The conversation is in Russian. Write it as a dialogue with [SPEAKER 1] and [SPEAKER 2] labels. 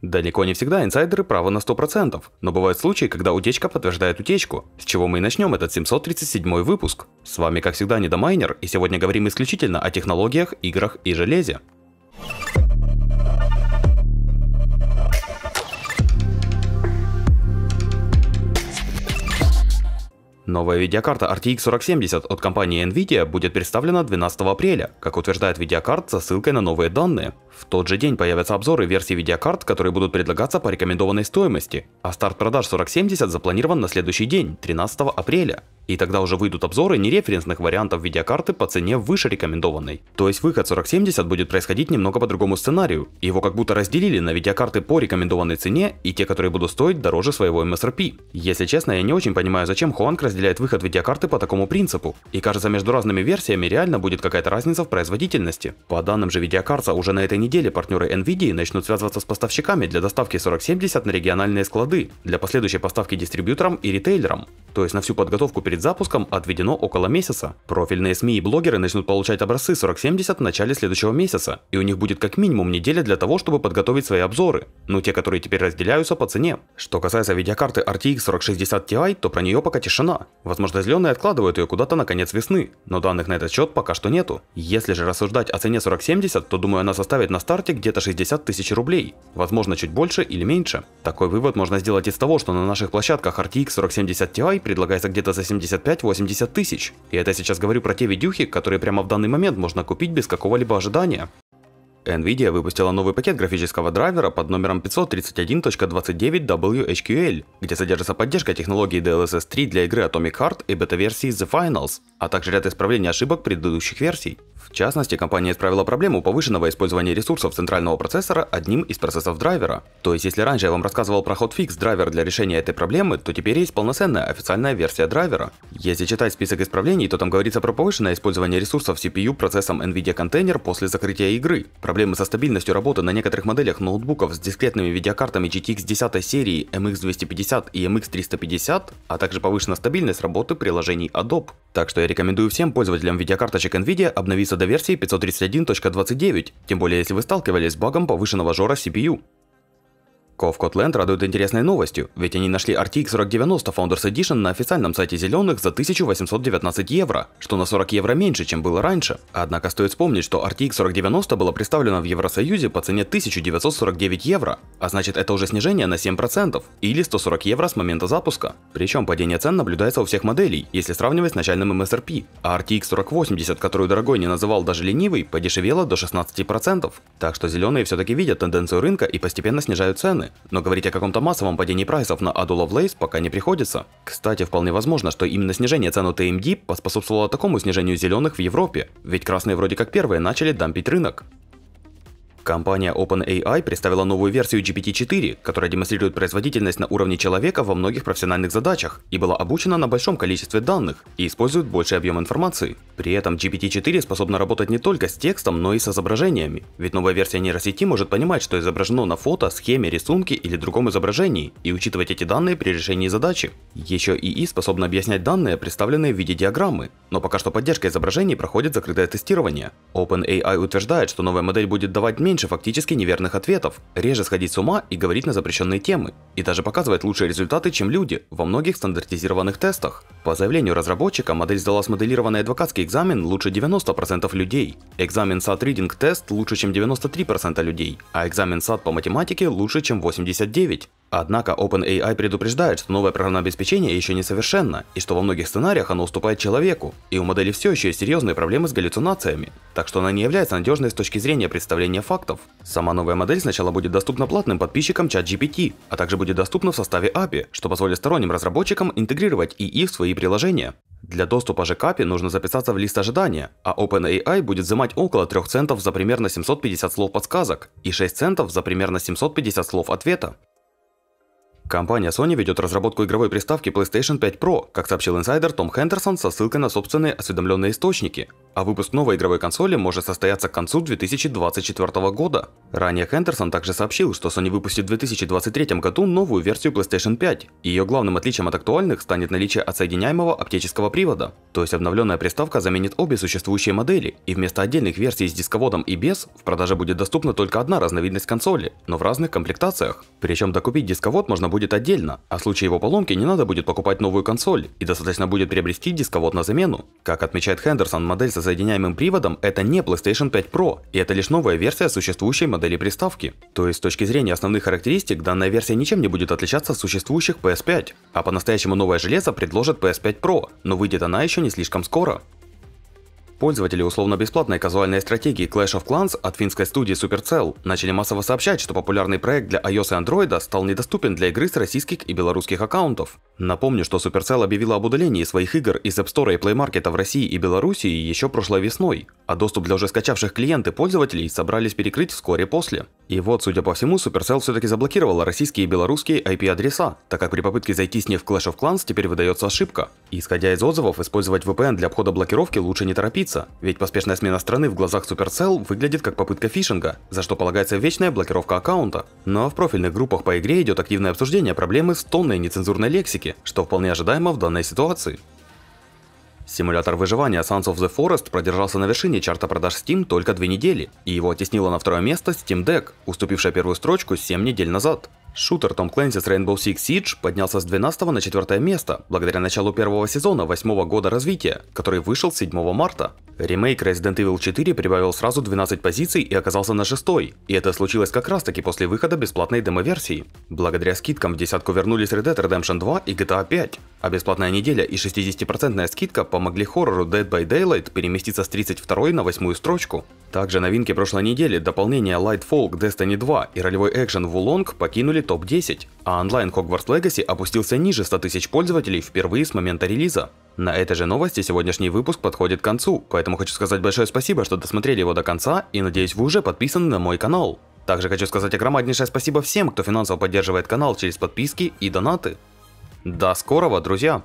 [SPEAKER 1] Далеко не всегда инсайдеры правы на 100%, но бывают случаи, когда утечка подтверждает утечку, с чего мы и начнем этот 737 выпуск. С вами как всегда Недомайнер, и сегодня говорим исключительно о технологиях, играх и железе. Новая видеокарта RTX 4070 от компании Nvidia будет представлена 12 апреля, как утверждает видеокарт со ссылкой на новые данные. В тот же день появятся обзоры версий видеокарт, которые будут предлагаться по рекомендованной стоимости, а старт продаж 4070 запланирован на следующий день, 13 апреля. И тогда уже выйдут обзоры нереференсных вариантов видеокарты по цене выше рекомендованной. То есть выход 4070 будет происходить немного по другому сценарию. Его как будто разделили на видеокарты по рекомендованной цене и те, которые будут стоить дороже своего MSRP. Если честно, я не очень понимаю, зачем Хуанг разделяет выход видеокарты по такому принципу. И кажется, между разными версиями реально будет какая-то разница в производительности. По данным же видеокарта, уже на этой неделе партнеры NVIDIA начнут связываться с поставщиками для доставки 4070 на региональные склады, для последующей поставки дистрибьюторам и ритейлерам. То есть на всю подготовку перед перед запуском отведено около месяца. Профильные СМИ и блогеры начнут получать образцы 4070 в начале следующего месяца, и у них будет как минимум неделя для того, чтобы подготовить свои обзоры, ну те, которые теперь разделяются по цене. Что касается видеокарты RTX 4060 Ti, то про нее пока тишина. Возможно, зеленые откладывают ее куда-то на конец весны, но данных на этот счет пока что нету. Если же рассуждать о цене 4070, то думаю она составит на старте где-то 60 тысяч рублей, возможно чуть больше или меньше. Такой вывод можно сделать из того, что на наших площадках RTX 4070 Ti предлагается где-то за 70 75-80 тысяч. И это я сейчас говорю про те видюхи, которые прямо в данный момент можно купить без какого-либо ожидания. NVIDIA выпустила новый пакет графического драйвера под номером 531.29WHQL, где содержится поддержка технологии DLSS 3 для игры Atomic Heart и бета-версии The Finals, а также ряд исправлений ошибок предыдущих версий. В частности, компания исправила проблему повышенного использования ресурсов центрального процессора одним из процессов драйвера. То есть, если раньше я вам рассказывал про Hotfix драйвер для решения этой проблемы, то теперь есть полноценная официальная версия драйвера. Если читать список исправлений, то там говорится про повышенное использование ресурсов CPU процессом NVIDIA Container после закрытия игры. Проблемы со стабильностью работы на некоторых моделях ноутбуков с дискретными видеокартами GTX 10 серии MX250 и MX350, а также повышена стабильность работы приложений Adobe. Так что я рекомендую всем пользователям видеокарточек NVIDIA обновиться до версии 531.29, тем более если вы сталкивались с багом повышенного жора CPU. Cove Scotland радует интересной новостью, ведь они нашли RTX 4090 Founders Edition на официальном сайте зеленых за 1819 евро, что на 40 евро меньше, чем было раньше. Однако стоит вспомнить, что RTX 4090 была представлена в Евросоюзе по цене 1949 евро, а значит это уже снижение на 7% или 140 евро с момента запуска. Причем падение цен наблюдается у всех моделей, если сравнивать с начальным MSRP, эм а RTX 4080, которую дорогой не называл даже ленивый, подешевела до 16%. Так что зеленые все-таки видят тенденцию рынка и постепенно снижают цены но говорить о каком-то массовом падении прайсов на Adu Lovelace пока не приходится. Кстати, вполне возможно, что именно снижение цен у TMD поспособствовало такому снижению зеленых в Европе, ведь красные вроде как первые начали дампить рынок. Компания OpenAI представила новую версию GPT-4, которая демонстрирует производительность на уровне человека во многих профессиональных задачах и была обучена на большом количестве данных и использует больший объем информации. При этом GPT-4 способна работать не только с текстом, но и с изображениями, ведь новая версия нейросети может понимать, что изображено на фото, схеме, рисунке или другом изображении и учитывать эти данные при решении задачи. Еще ИИ способна объяснять данные, представленные в виде диаграммы, но пока что поддержка изображений проходит закрытое тестирование. OpenAI утверждает, что новая модель будет давать меньше меньше фактически неверных ответов, реже сходить с ума и говорить на запрещенные темы, и даже показывает лучшие результаты, чем люди во многих стандартизированных тестах. По заявлению разработчика, модель сдала смоделированный адвокатский экзамен лучше 90% людей, экзамен SAT Reading Test лучше, чем 93% людей, а экзамен SAT по математике лучше, чем 89%. Однако OpenAI предупреждает, что новое программное обеспечение еще не совершенно, и что во многих сценариях оно уступает человеку, и у модели все еще есть серьезные проблемы с галлюцинациями, так что она не является надежной с точки зрения представления фактов. Сама новая модель сначала будет доступна платным подписчикам ChatGPT, а также будет доступна в составе API, что позволит сторонним разработчикам интегрировать ИИ в свои приложения. Для доступа же к API нужно записаться в лист ожидания, а OpenAI будет взимать около 3 центов за примерно 750 слов подсказок и 6 центов за примерно 750 слов ответа. Компания Sony ведет разработку игровой приставки PlayStation 5 Pro, как сообщил инсайдер Том Хендерсон со ссылкой на собственные осведомленные источники, а выпуск новой игровой консоли может состояться к концу 2024 года. Ранее Хендерсон также сообщил, что Sony выпустит в 2023 году новую версию PlayStation 5, и ее главным отличием от актуальных станет наличие отсоединяемого оптического привода, то есть обновленная приставка заменит обе существующие модели, и вместо отдельных версий с дисководом и без, в продаже будет доступна только одна разновидность консоли, но в разных комплектациях. Причем докупить дисковод можно будет будет отдельно, а в случае его поломки не надо будет покупать новую консоль, и достаточно будет приобрести дисковод на замену. Как отмечает Хендерсон, модель со соединяемым приводом это не PlayStation 5 Pro, и это лишь новая версия существующей модели приставки. То есть с точки зрения основных характеристик, данная версия ничем не будет отличаться от существующих PS5. А по-настоящему новое железо предложит PS5 Pro, но выйдет она еще не слишком скоро. Пользователи условно-бесплатной казуальной стратегии Clash of Clans от финской студии Supercell начали массово сообщать, что популярный проект для iOS и Android стал недоступен для игры с российских и белорусских аккаунтов. Напомню, что Supercell объявила об удалении своих игр из App Store и Play Market в России и Беларуси еще прошлой весной, а доступ для уже скачавших клиентов и пользователей собрались перекрыть вскоре после. И вот, судя по всему, Supercell все-таки заблокировала российские и белорусские IP-адреса, так как при попытке зайти с них в Clash of Clans теперь выдается ошибка. Исходя из отзывов, использовать VPN для обхода блокировки лучше не торопиться, ведь поспешная смена страны в глазах Supercell выглядит как попытка фишинга, за что полагается вечная блокировка аккаунта. Но ну а в профильных группах по игре идет активное обсуждение проблемы с тонной нецензурной лексики, атаки, что вполне ожидаемо в данной ситуации. Симулятор выживания Sons of the Forest продержался на вершине чарта продаж Steam только две недели, и его оттеснило на второе место Steam Deck, уступившая первую строчку 7 недель назад. Шутер Tom Clancy's Rainbow Six Siege поднялся с 12 на 4 место благодаря началу первого сезона 8 года развития, который вышел 7 марта. Ремейк Resident Evil 4 прибавил сразу 12 позиций и оказался на 6 и это случилось как раз таки после выхода бесплатной демо-версии. Благодаря скидкам в десятку вернулись Red Dead Redemption 2 и GTA 5, а бесплатная неделя и 60% скидка помогли хоррору Dead by Daylight переместиться с 32 на 8 строчку. Также новинки прошлой недели, дополнение Lightfall к Destiny 2 и ролевой экшен Wulong покинули покинули топ-10, а онлайн Hogwarts Legacy опустился ниже 100 тысяч пользователей впервые с момента релиза. На этой же новости сегодняшний выпуск подходит к концу, поэтому хочу сказать большое спасибо, что досмотрели его до конца и надеюсь вы уже подписаны на мой канал. Также хочу сказать огромнейшее спасибо всем, кто финансово поддерживает канал через подписки и донаты. До скорого, друзья!